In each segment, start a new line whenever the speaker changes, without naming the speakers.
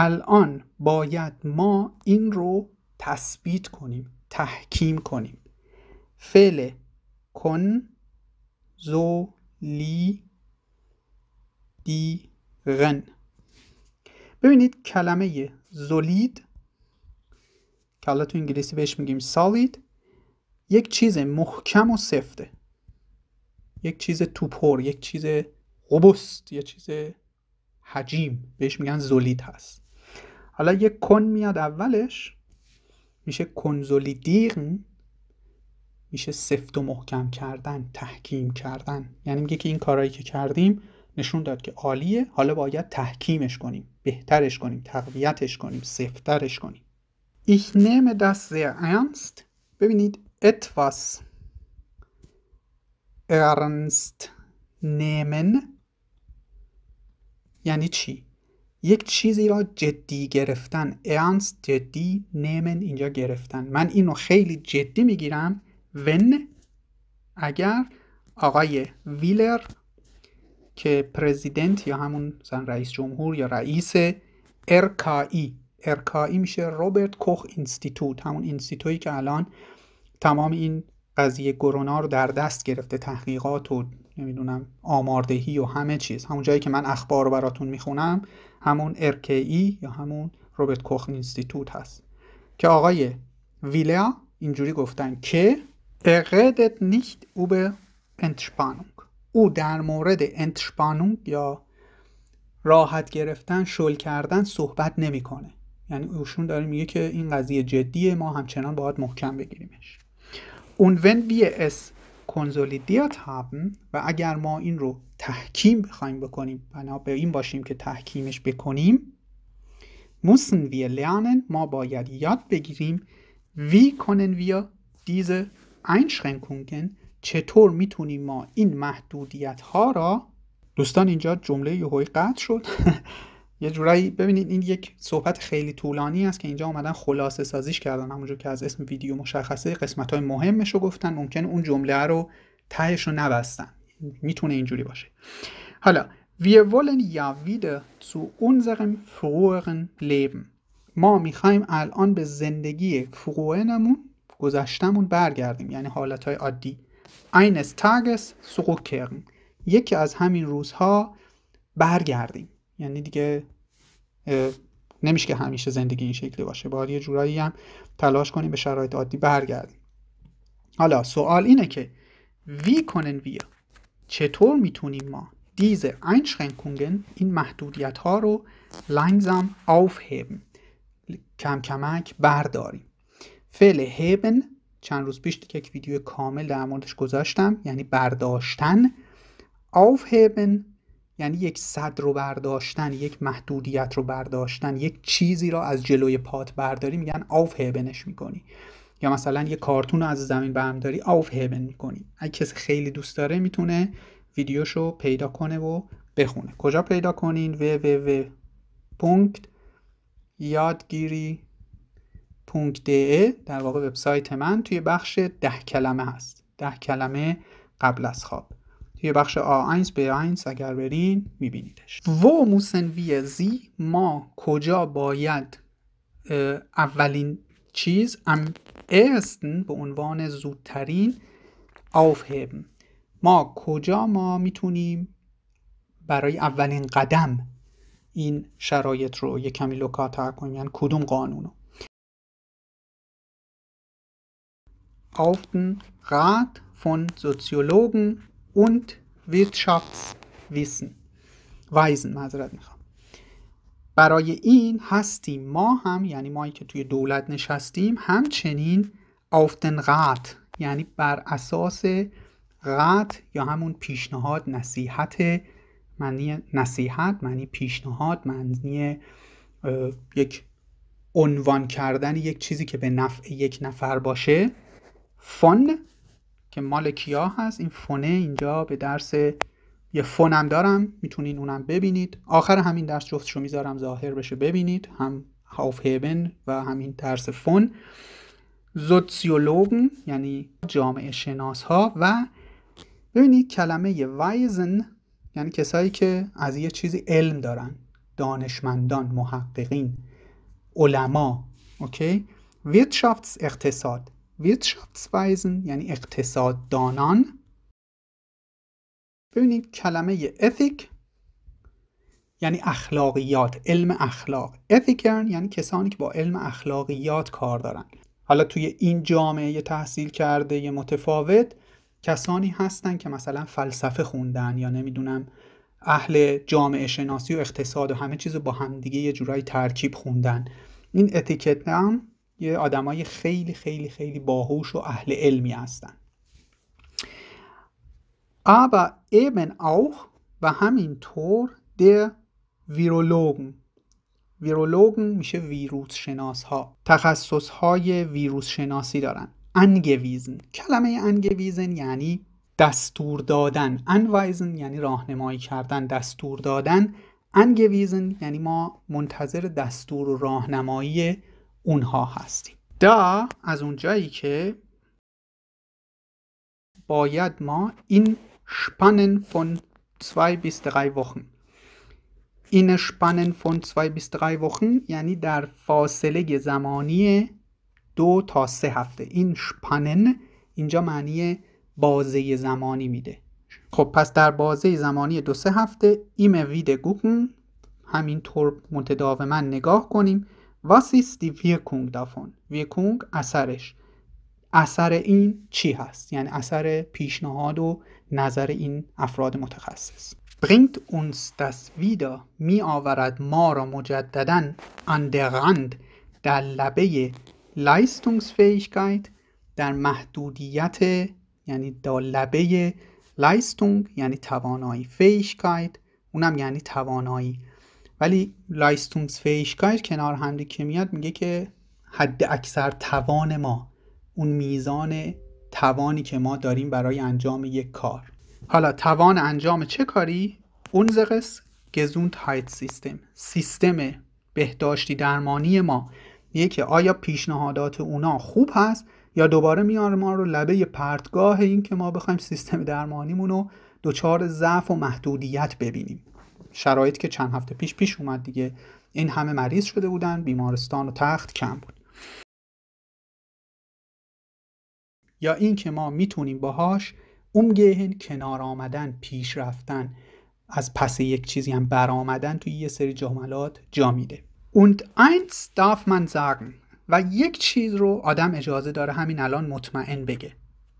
الان باید ما این رو تثبیت کنیم تحکیم کنیم فعل کن زو لی ببینید کلمه زولید که حالا تو انگلیسی بهش میگیم سالید یک چیز محکم و سفته یک چیز توپر یک چیز غبست یک چیز حجیم بهش میگن زولید هست حالا یه کن میاد اولش میشه دیغن میشه سفت و محکم کردن تحکیم کردن یعنی میگه که این کارهایی که کردیم نشون داد که عالیه حالا باید تحکیمش کنیم بهترش کنیم تقویتش کنیم سفترش کنیم ich nehme das sehr ببینید etwas ernst nehmen یعنی چی یک چیزی را جدی گرفتن ernst جدی نیمن اینجا گرفتن من اینو خیلی جدی میگیرم ون اگر آقای ویلر که پرزیدنت یا همون مثلا رئیس جمهور یا رئیس ارکای ارکایی میشه روبرت کوخ اینستیتوت همون اینستیتوی که الان تمام این قضیه کرونا رو در دست گرفته تحقیقات و نمیدونم آماردهی و همه چیز همون جایی که من اخبار رو براتون میخونم همون ارکی یا همون روبرت کوخ اینستیتوت هست که آقای ویلیا اینجوری گفتن که اقدت نیست او به انتشپانونگ او در مورد انتشپانونگ یا راحت گرفتن شل کردن صحبت نمیکنه یعنی اوشون داره میگه که این قضیه جدیه ما همچنان باید محکم بگیریمش اون ون بی اس کنزولیدیات haben و اگر ما این رو تحکیم بخوایم بکنیم بنا به این باشیم که تحکیمش بکنیم موسن لیانن ما باید یاد بگیریم وی کنن diese اینشخنکونگن چطور میتونیم ما این محدودیت ها را دوستان اینجا جمله یهوی قطع شد یه جورایی ببینید این یک صحبت خیلی طولانی است که اینجا اومدن خلاصه سازیش کردن همونجور که از اسم ویدیو مشخصه قسمت های مهمش رو گفتن ممکن اون جمله رو تهش رو نبستن میتونه اینجوری باشه حالا Wir wollen wieder zu unserem Leben. ما میخوایم الان به زندگی فروهنمون گذشتمون برگردیم یعنی حالتهای عادی eines Tages zurückkehren یکی از همین روزها برگردیم یعنی دیگه نمیشه که همیشه زندگی این شکلی باشه باید یه جورایی هم تلاش کنیم به شرایط عادی برگردیم حالا سوال اینه که وی کنن ویا چطور میتونیم ما دیز اینشخنکونگن این محدودیت ها رو لنگزم aufheben کم کمک برداریم فعل هبن چند روز پیش دیگه یک ویدیو کامل در موردش گذاشتم یعنی برداشتن aufheben یعنی یک صد رو برداشتن یک محدودیت رو برداشتن یک چیزی را از جلوی پات برداری میگن آف هبنش میکنی یا مثلا یه کارتون رو از زمین برمیداری آف هبن میکنی اگه کسی خیلی دوست داره میتونه رو پیدا کنه و بخونه کجا پیدا کنین www. یادگیری در واقع وبسایت من توی بخش ده کلمه هست ده کلمه قبل از خواب توی بخش A1 به 1 اگر برین میبینیدش و موسن زی ما کجا باید اولین چیز ام ارستن به عنوان زودترین آفهم ما کجا ما میتونیم برای اولین قدم این شرایط رو یک کمی لوکاتر کنیم یعنی کدوم قانون رو Auften Rat von und Wirtschaftswissen weisen معذرت میخوام برای این هستیم ما هم یعنی ما که توی دولت نشستیم همچنین آفتن قط یعنی بر اساس قط یا همون پیشنهاد نصیحت معنی نصیحت معنی پیشنهاد معنی یک عنوان کردن یک چیزی که به نفع یک نفر باشه فن که مال کیا هست این فونه اینجا به درس یه فونم دارم میتونین اونم ببینید آخر همین درس جفتشو میذارم ظاهر بشه ببینید هم هاف هیبن و همین درس فون زوتسیولوگن یعنی جامعه شناس ها و ببینید کلمه وایزن یعنی کسایی که از یه چیزی علم دارن دانشمندان محققین علما اوکی ویرتشافتس اقتصاد Wirtschaftsweisen یعنی اقتصاددانان ببینید کلمه ethic یعنی اخلاقیات علم اخلاق ethicern یعنی-, یعنی کسانی که با علم اخلاقیات کار دارن حالا توی این جامعه تحصیل کرده یه متفاوت کسانی هستن که مثلا فلسفه خوندن یا نمیدونم اهل جامعه شناسی و اقتصاد و همه چیز رو با همدیگه یه جورایی ترکیب خوندن این اتیکت هم یه آدمای خیلی خیلی خیلی باهوش و اهل علمی هستن aber eben auch و همینطور der ویرولوگن ویرولوگن میشه ویروس شناس ها تخصص های ویروس شناسی دارن انگویزن کلمه انگویزن یعنی دستور دادن انویزن یعنی راهنمایی کردن دستور دادن انگویزن یعنی ما منتظر دستور و راهنمایی اونها هستیم دا از اونجایی که باید ما این شپنن فون سوی بیست این شپنن فون سوی بیست drei یعنی در فاصله زمانی دو تا سه هفته این شپنن اینجا معنی بازه زمانی میده خب پس در بازه زمانی دو سه هفته ایم وید گوکن همینطور متداوما نگاه کنیم Was ist die Wirkung davon? Wirkung اثرش اثر این چی هست؟ یعنی اثر پیشنهاد و نظر این افراد متخصص bringt uns das wieder می آورد ما را مجددا an در لبه Leistungsfähigkeit در محدودیت یعنی در لبه Leistung یعنی توانایی Fähigkeit اونم یعنی توانایی ولی لایستونگز فیشکایر کنار همدی که میاد میگه که حد اکثر توان ما اون میزان توانی که ما داریم برای انجام یک کار حالا توان انجام چه کاری؟ اون اونزقس گزونت هایت سیستم سیستم بهداشتی درمانی ما میگه که آیا پیشنهادات اونا خوب هست یا دوباره میاره ما رو لبه پرتگاه این که ما بخوایم سیستم درمانیمون رو دچار ضعف و محدودیت ببینیم شرایط که چند هفته پیش پیش اومد دیگه این همه مریض شده بودن بیمارستان و تخت کم بود یا اینکه ما میتونیم باهاش گهن کنار آمدن پیش رفتن از پس یک چیزی هم برآمدن توی یه سری جملات جا میده und eins darf و یک چیز رو آدم اجازه داره همین الان مطمئن بگه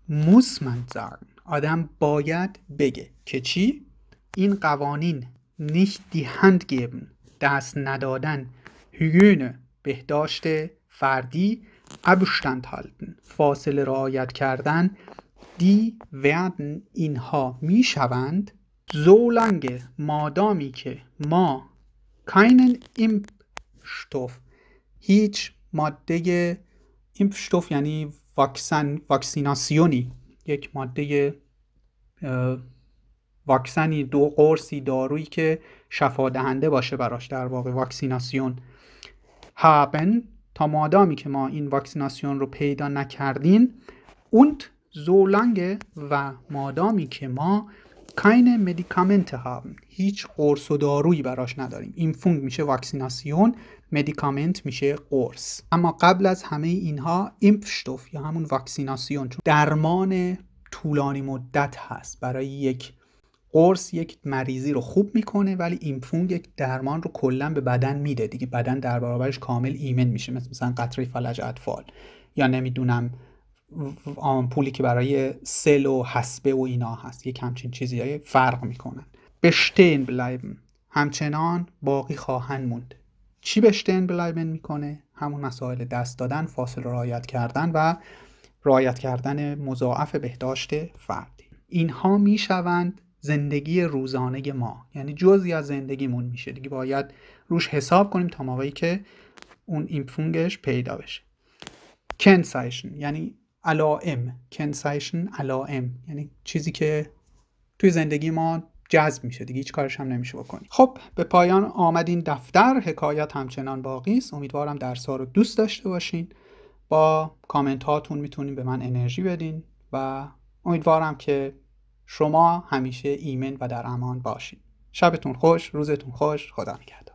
موس man آدم باید بگه که چی این قوانین nicht die Hand geben, دست ندادن، بهداشت فردی، Abstand halten, فاصله رعایت کردن, دی werden اینها میشوند so مادامی که ما keinen Impfstoff هیچ ماده ایمپشتوف یعنی واکسیناسیونی یک ماده واکسنی دو قرصی دارویی که شفا دهنده باشه براش در واقع واکسیناسیون هابن تا مادامی که ما این واکسیناسیون رو پیدا نکردیم اونت زولنگه و مادامی که ما کاین مدیکامنت هابن هیچ قرص و دارویی براش نداریم این فونگ میشه واکسیناسیون مدیکامنت میشه قرص اما قبل از همه اینها ایمپشتوف یا همون واکسیناسیون درمان طولانی مدت هست برای یک قرص یک مریضی رو خوب میکنه ولی ایمپونگ یک درمان رو کلا به بدن میده دیگه بدن در برابرش کامل ایمن میشه مثل مثلا قطره فلج اطفال یا نمیدونم آمپولی که برای سل و حسبه و اینا هست یک همچین چیزی های فرق میکنن بشتین بلایبن همچنان باقی خواهند موند چی بشتین بلایبن میکنه همون مسائل دست دادن فاصل رعایت کردن و رعایت کردن مضاعف بهداشت فردی اینها میشوند زندگی روزانه ما یعنی جزی از زندگیمون میشه دیگه باید روش حساب کنیم تا موقعی که اون فونگش پیدا بشه کنسایشن یعنی علائم کنسایشن علائم یعنی چیزی که توی زندگی ما جذب میشه دیگه هیچ کارش هم نمیشه بکنی خب به پایان آمدین دفتر حکایت همچنان باقی است امیدوارم درس رو دوست داشته باشین با کامنت هاتون میتونین به من انرژی بدین و امیدوارم که شما همیشه ایمن و در امان باشید شبتون خوش روزتون خوش خدا نگهدار